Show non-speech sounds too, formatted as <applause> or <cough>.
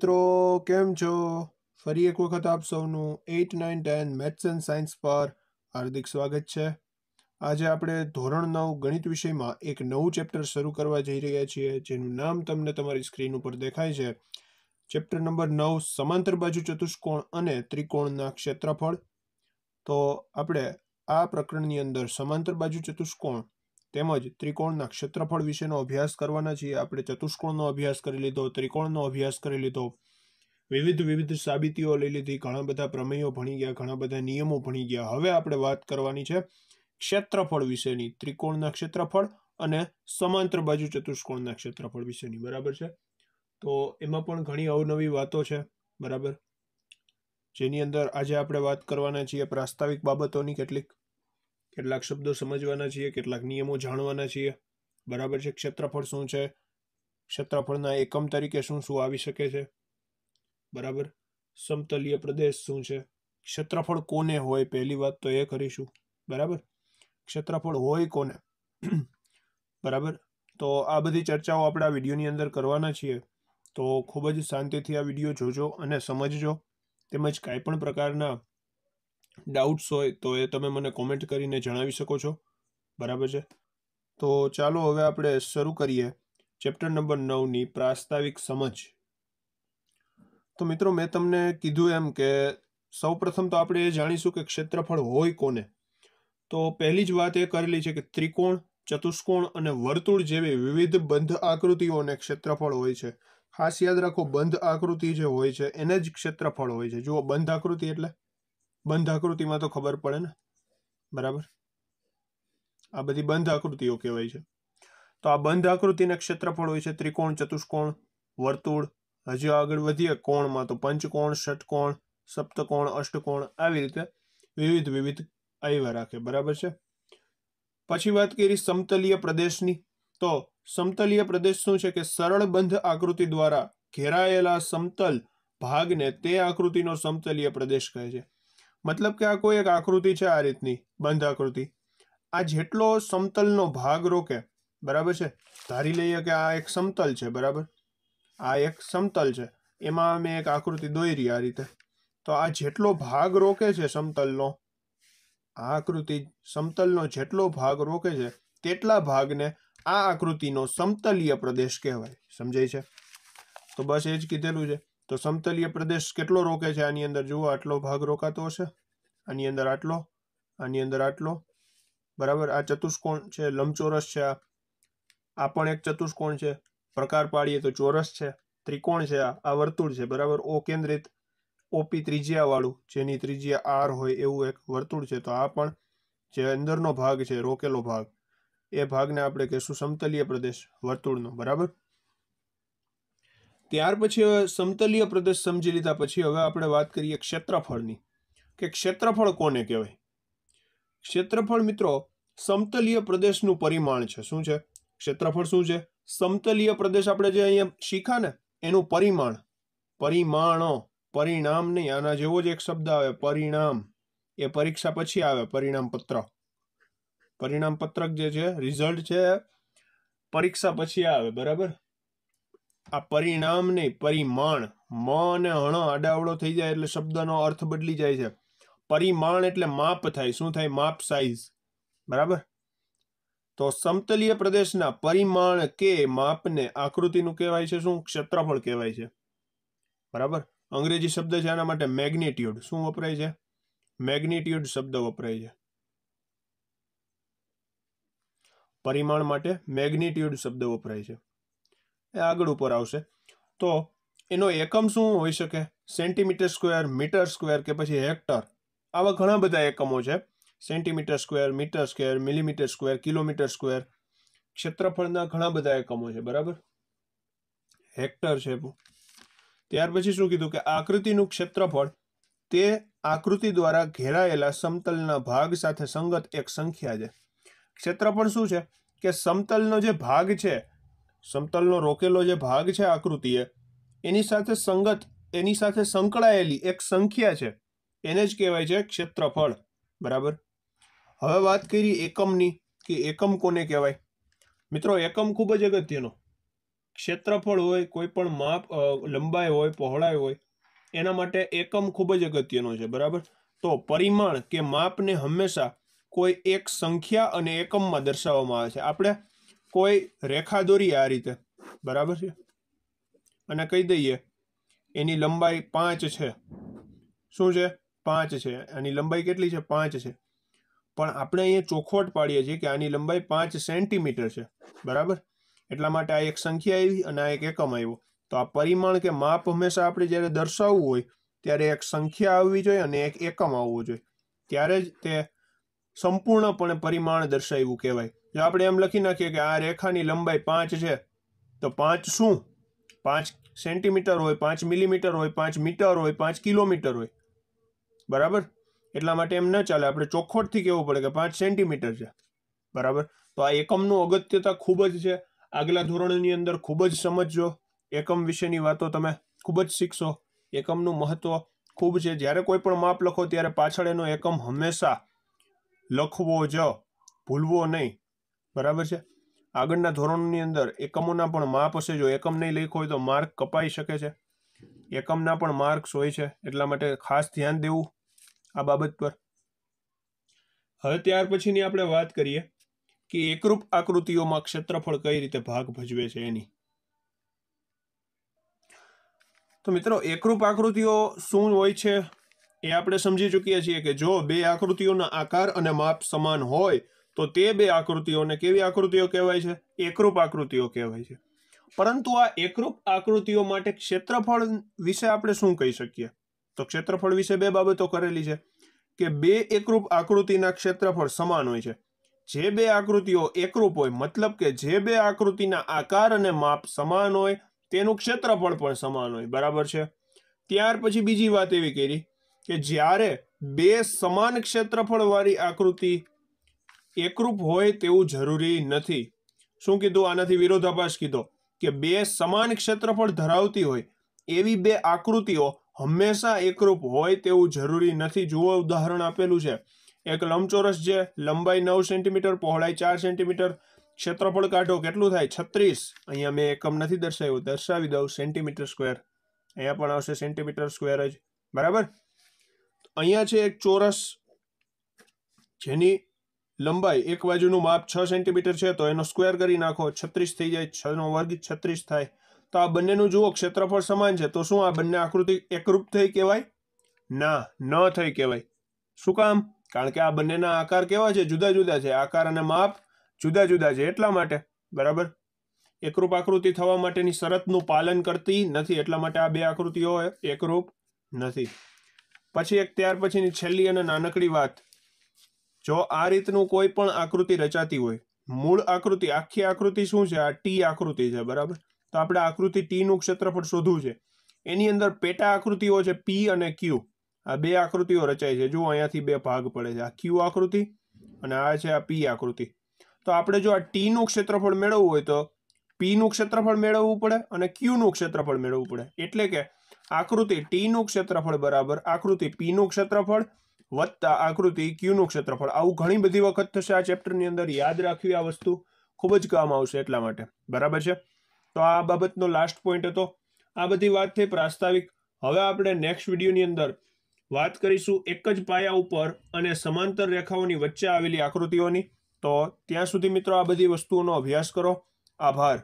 મિત્રો કેમ છો ફરી એક વખત આપ સૌનું eight nine ten maths and science પર હાર્દિક સ્વાગત છે આજે આપણે ધોરણ નવ ગણિત વિષયમાં એક નવું ચેપ્ટર શરૂ કરવા જઈ રહ્યા છીએ જેનું નામ તમને તમારી સ્ક્રીન ઉપર દેખાય છે ચેપ્ટર નંબર નવ સમાંતર બાજુ ચતુષ્કોણ અને ત્રિકોણના ક્ષેત્રફળ તો આપણે આ પ્રકરણની અંદર સમાંતર બાજુ ચતુષ્કોણ તેમજ ત્રિકોણના ક્ષેત્રફળ વિશેનો અભ્યાસ કરવાના છીએ આપણે ચતુષ્કોણનો અભ્યાસ કરી લીધો ત્રિકોણનો અભ્યાસ કરી લીધો વિવિધ વિવિધ સાબિતીઓ લઈ લીધી ઘણા બધા પ્રમેયો ભણી ગયા ઘણા બધા નિયમો ભણી ગયા હવે આપણે વાત કરવાની છે ક્ષેત્રફળ વિશેની ત્રિકોણના ક્ષેત્રફળ અને સમાંતર બાજુ ચતુષ્કોણના ક્ષેત્રફળ વિશેની બરાબર છે તો એમાં પણ ઘણી અવનવી વાતો છે બરાબર જેની અંદર આજે આપણે વાત કરવાના છીએ પ્રાસ્તાવિક બાબતોની કેટલીક કેટલાક શબ્દો સમજવાના છીએ કેટલાક નિયમો જાણવાના છીએ બરાબર છે ક્ષેત્રફળ શું છે ક્ષેત્રફળના એકમ તરીકે શું શું આવી શકે છે બરાબર સમતલીય પ્રદેશ શું છે ક્ષેત્રફળ કોને હોય પહેલી વાત તો એ કરીશું બરાબર ક્ષેત્રફળ હોય કોને <clears throat> બરાબર તો આ બધી ચર્ચાઓ આપણે આ વિડીયોની અંદર કરવાના છીએ તો ખૂબ જ શાંતિથી આ વિડીયો જોજો અને સમજજો તેમજ કાંઈ પણ પ્રકારના ડાઉટ્સ હોય તો એ તમે મને કોમેન્ટ કરીને જણાવી શકો છો બરાબર છે તો ચાલો હવે આપણે શરૂ કરીએ ચેપ્ટર નંબર નવની પ્રાસ્તાવિક સમજ તો મિત્રો મેં તમને કીધું એમ કે સૌ પ્રથમ તો આપણે એ જાણીશું કે ક્ષેત્રફળ હોય કોને તો પહેલી જ વાત એ કરેલી છે કે ત્રિકોણ ચતુષ્કોણ અને વર્તુળ જેવી વિવિધ બંધ આકૃતિઓને ક્ષેત્રફળ હોય છે ખાસ યાદ રાખો બંધ આકૃતિ જે હોય છે એને જ ક્ષેત્રફળ હોય છે જુઓ બંધ આકૃતિ એટલે બંધ આકૃતિમાં તો ખબર પડે ને બરાબર આ બધી બંધ આકૃતિઓ કહેવાય છે તો આ બંધ આકૃતિના ક્ષેત્રફળ હોય છે ત્રિકોણ ચતુષ્કોણ વર્તુળ હજી આગળ વધીએ કોણમાં તો પંચકોણ ષટકોણ સપ્તકોણ અષ્ટકોણ આવી રીતે વિવિધ વિવિધ આવ્યા રાખે બરાબર છે પછી વાત કરી સમતલીય પ્રદેશની તો સમતલીય પ્રદેશ શું છે કે સરળ બંધ આકૃતિ દ્વારા ઘેરાયેલા સમતલ ભાગને તે આકૃતિનો સમતલીય પ્રદેશ કહે છે મતલબ કે આ કોઈ એક આકૃતિ છે આ રીતની બંધ આકૃતિ આ જેટલો સમતલનો ભાગ રોકે બરાબર છે ધારી લઈએ કે આ એક સમતલ છે બરાબર આ એક સમતલ છે એમાં મેં એક આકૃતિ દોરી આ રીતે તો આ જેટલો ભાગ રોકે છે સમતલનો આ આકૃતિ સમતલનો જેટલો ભાગ રોકે છે તેટલા ભાગને આ આકૃતિનો સમતલીય પ્રદેશ કહેવાય સમજાય છે તો બસ એ જ કીધેલું છે તો સમતલીય પ્રદેશ કેટલો રોકે છે આની અંદર જુઓ આટલો ભાગ રોકાતો હશે આની અંદર આટલો આની અંદર આટલો બરાબર આ ચતુષ્કોણ છે લંબચોરસ છે આ આ પણ એક ચતુષ્કોણ છે પ્રકાર પાડીએ તો ચોરસ છે ત્રિકોણ છે આ આ વર્તુળ છે બરાબર ઓ કેન્દ્રિત ઓપી ત્રિજ્યાવાળું જેની ત્રિજ્યા આર હોય એવું એક વર્તુળ છે તો આ પણ જે અંદરનો ભાગ છે રોકેલો ભાગ એ ભાગને આપણે કહીશું સમતલીય પ્રદેશ વર્તુળનો બરાબર ત્યાર પછી હવે સમતલીય પ્રદેશ સમજી લીધા પછી હવે આપણે વાત કરીએ ક્ષેત્રફળની કે ક્ષેત્રફળ કોને કહેવાય ક્ષેત્રફળ મિત્રો સમતલીય પ્રદેશનું પરિમાણ છે શું છે ક્ષેત્રફળ શું છે સમતલીય પ્રદેશ આપણે જે અહીંયા શીખા ને એનું પરિમાણ પરિમાણો પરિણામ નહીં આના જેવો જ એક શબ્દ આવે પરિણામ એ પરીક્ષા પછી આવે પરિણામ પત્ર પરિણામ પત્રક જે છે રિઝલ્ટ છે પરીક્ષા પછી આવે બરાબર આ પરિણામ નહીં પરિમાણ મ અને હણ આડાવડો થઈ જાય એટલે શબ્દનો અર્થ બદલી જાય છે પરિમાણ એટલે માપ થાય શું થાય માપ સાઈઝ બરાબર તો સમતલીય પ્રદેશના પરિમાણ કે માપને આકૃતિનું કહેવાય છે શું ક્ષેત્રફળ કહેવાય છે બરાબર અંગ્રેજી શબ્દ છે આના માટે મેગ્નિટ્યુડ શું વપરાય છે મેગ્નિટ્યુડ શબ્દ વપરાય છે પરિમાણ માટે મેગ્નિટ્યુડ શબ્દ વપરાય છે એ આગળ ઉપર આવશે તો એનો એકમ શું હોઈ શકે સેન્ટીમીટર સ્ક્વેર મીટર સ્ક્વેર કે પછી હેક્ટર આવા ઘણા બધા એકમો છે centimetre square metre square millimetre square kilometre square ક્ષેત્રફળના ઘણા બધા એકમો છે બરાબર હેક્ટર છે ત્યાર પછી શું કીધું કે આકૃતિનું ક્ષેત્રફળ તે આકૃતિ દ્વારા ઘેરાયેલા સમતલના ભાગ સાથે સંગત એક સંખ્યા છે ક્ષેત્રફળ શું છે કે સમતલનો જે ભાગ છે સમતલનો રોકેલો જે ભાગ છે આકૃતિએ એની સાથે સંગત એની સાથે સંકળાયેલી એક સંખ્યા છે એને જ કહેવાય છે ક્ષેત્રફળ બરાબર હવે વાત કરી એકમની કે એકમ કોને કહેવાય મિત્રો એકમ ખૂબ જ અગત્યનો ક્ષેત્રફળ હોય કોઈ પણ માપ લંબાઈ હોય પહોળાઈ હોય એના માટે એકમ ખૂબ જ અગત્યનો છે બરાબર તો પરિમાણ કે માપને હંમેશા કોઈ એક સંખ્યા અને એકમમાં દર્શાવવામાં આવે છે આપણે કોઈ રેખા દોરીએ આ રીતે બરાબર છે અને કહી દઈએ એની લંબાઈ પાંચ છે શું છે પાંચ છે એની લંબાઈ કેટલી છે પાંચ છે પણ આપણે અહીંયા ચોખવટ પાડીએ છીએ કે આની લંબાઈ પાંચ સેન્ટીમીટર છે બરાબર એટલા માટે આ એક સંખ્યા આવી અને આ એક એકમ આવ્યો તો આ પરિમાણ કે માપ હંમેશા આપણે જ્યારે દર્શાવવું હોય ત્યારે એક સંખ્યા આવવી જોઈએ અને એક એકમ આવવો જોઈએ ત્યારે જ તે સંપૂર્ણપણે પરિમાણ દર્શાવ્યું કહેવાય જો આપણે એમ લખી નાખીએ કે આ રેખાની લંબાઈ પાંચ છે તો પાંચ શું પાંચ સેન્ટીમીટર હોય પાંચ મિલીમીટર હોય પાંચ મીટર હોય પાંચ કિલોમીટર હોય બરાબર એટલા માટે એમ ન ચાલે આપણે ચોખ્ખોટથી કહેવું પડે કે પાંચ સેન્ટીમીટર છે બરાબર તો આ એકમનું અગત્યતા ખૂબ જ છે આગલા ધોરણની અંદર ખૂબ જ સમજજો એકમ વિશેની વાતો તમે ખૂબ જ શીખશો એકમનું મહત્ત્વ ખૂબ છે જ્યારે કોઈ પણ માપ લખો ત્યારે પાછળ એનો એકમ હંમેશા લખવો જ ભૂલવો નહીં બરાબર છે આગળના ધોરણોની અંદર એકમોના પણ માપ હશે જો એકમ નહીં લેખ હોય તો માર્ક કપાઈ શકે છે એકમના પણ માર્ક્સ હોય છે એટલા માટે ખાસ ધ્યાન દેવું આ બાબત પર હવે ત્યાર પછીની આપણે વાત કરીએ કે એકરૂપ આકૃતિઓમાં ક્ષેત્રફળ કઈ રીતે ભાગ ભજવે છે એની તો મિત્રો એકરૂપ આકૃતિઓ શું હોય છે એ આપણે સમજી ચૂકીએ છીએ કે જો બે આકૃતિઓના આકાર અને માપ સમાન હોય તો તે બે આકૃતિઓને કેવી આકૃતિઓ કહેવાય છે એકરૂપ આકૃતિઓ કહેવાય છે પરંતુ આ એકરૂપ આકૃતિઓ માટે ક્ષેત્રફળ વિશે આપણે શું કહી શકીએ તો ક્ષેત્રફળ વિશે બે બાબતો કરેલી છે કે બે એકરૂપ આકૃતિના ક્ષેત્રફળ સમાન હોય છે જે બે આકૃતિઓ એકરૂપ હોય મતલબ કે જે બે આકૃતિના આકાર અને માપ સમાન હોય તેનું ક્ષેત્રફળ પણ સમાન હોય બરાબર છે ત્યાર પછી બીજી વાત એવી કરી કે જ્યારે બે સમાન ક્ષેત્રફળવાળી આકૃતિ એકરૂપ હોય તેવું જરૂરી નથી શું કીધું આનાથી વિરોધાભાસ કીધો કે બે સમાન ક્ષેત્રફળ ધરાવતી હોય એવી બે આકૃતિઓ હંમેશા એકરૂપ હોય તેવું જરૂરી નથી જુઓ ઉદાહરણ આપેલું છે એક લંબચોરસ જે લંબાઈ નવ સેન્ટીમીટર પહોળાઈ ચાર સેન્ટીમીટર ક્ષેત્રફળ કાઢો કેટલું થાય છત્રીસ અહીંયા મેં એકમ નથી દર્શાવ્યું દર્શાવી દઉં સેન્ટીમીટર સ્ક્વેર અહીંયા પણ આવશે સેન્ટીમીટર સ્ક્વેર જ બરાબર અહીંયા છે એક ચોરસ જેની લંબાઈ એક બાજુનું માપ છ સેન્ટીમીટર છે તો એનો સ્ક્વેર કરી નાખો છત્રીસ થઈ જાય છનો વર્ગ છત્રીસ થાય તો આ બંનેનું જુઓ ક્ષેત્રફળ સમાન છે તો શું આ બંને આકૃતિ એકરૂપ થઈ કહેવાય ના ન થઈ કહેવાય શું કામ કારણ કે આ બંનેના આકાર કેવા છે જુદા જુદા છે આકાર અને માપ જુદા જુદા છે એટલા માટે બરાબર એકરૂપ આકૃતિ થવા માટેની શરતનું પાલન કરતી નથી એટલા માટે આ બે આકૃતિઓ એકરૂપ નથી પછી એક ત્યાર પછીની છેલ્લી અને નાનકડી વાત જો આ રીતનું કોઈ પણ આકૃતિ રચાતી હોય મૂળ આકૃતિ આખી આકૃતિ શું છે આ ટી આકૃતિ છે બરાબર તો આપણે આકૃતિ ટીનું ક્ષેત્રફળ શોધવું છે એની અંદર પેટા આકૃતિઓ છે પી અને ક્યુ આ બે આકૃતિઓ રચાય છે જો અહીંયાથી બે ભાગ પડે છે આ ક્યુ આકૃતિ અને આ છે આ પી આકૃતિ તો આપણે જો આ ટીનું ક્ષેત્રફળ મેળવવું હોય તો પી નું ક્ષેત્રફળ મેળવવું પડે અને ક્યુનું ક્ષેત્રફળ મેળવવું પડે એટલે કે આકૃતિ ટીનું ક્ષેત્રફળ બરાબર આકૃતિ પીનું ક્ષેત્રફળ વધતા આકૃતિ ક્યુનું ક્ષેત્રફળ આવું ઘણી બધી વખત થશે આ ચેપ્ટરની અંદર યાદ રાખવી આ વસ્તુ ખૂબ જ કામ આવશે એટલા માટે બરાબર છે તો આ બાબતનો લાસ્ટ પોઈન્ટ હતો આ બધી વાત થઈ પ્રાસ્તાવિક હવે આપણે નેક્સ્ટ વિડીયોની અંદર વાત કરીશું એક જ પાયા ઉપર અને સમાંતર રેખાઓની વચ્ચે આવેલી આકૃતિઓની તો ત્યાં સુધી મિત્રો આ બધી વસ્તુઓનો અભ્યાસ કરો આભાર